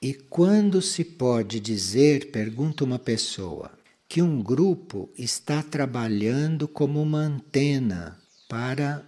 E quando se pode dizer, pergunta uma pessoa, que um grupo está trabalhando como uma antena para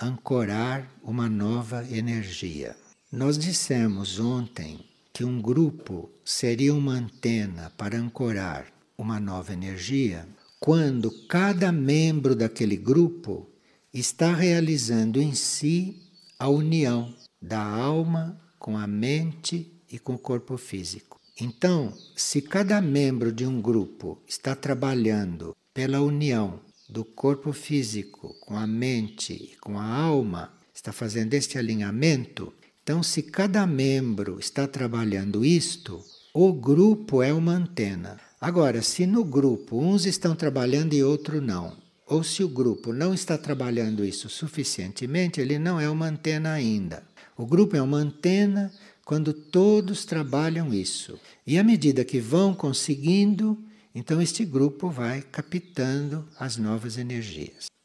ancorar uma nova energia? Nós dissemos ontem que um grupo seria uma antena para ancorar uma nova energia quando cada membro daquele grupo está realizando em si a união da alma com a mente e com o corpo físico. Então, se cada membro de um grupo está trabalhando pela união do corpo físico com a mente e com a alma, está fazendo este alinhamento, então, se cada membro está trabalhando isto, o grupo é uma antena. Agora, se no grupo uns estão trabalhando e outro não, ou se o grupo não está trabalhando isso suficientemente, ele não é uma antena ainda. O grupo é uma antena quando todos trabalham isso. E à medida que vão conseguindo, então este grupo vai captando as novas energias.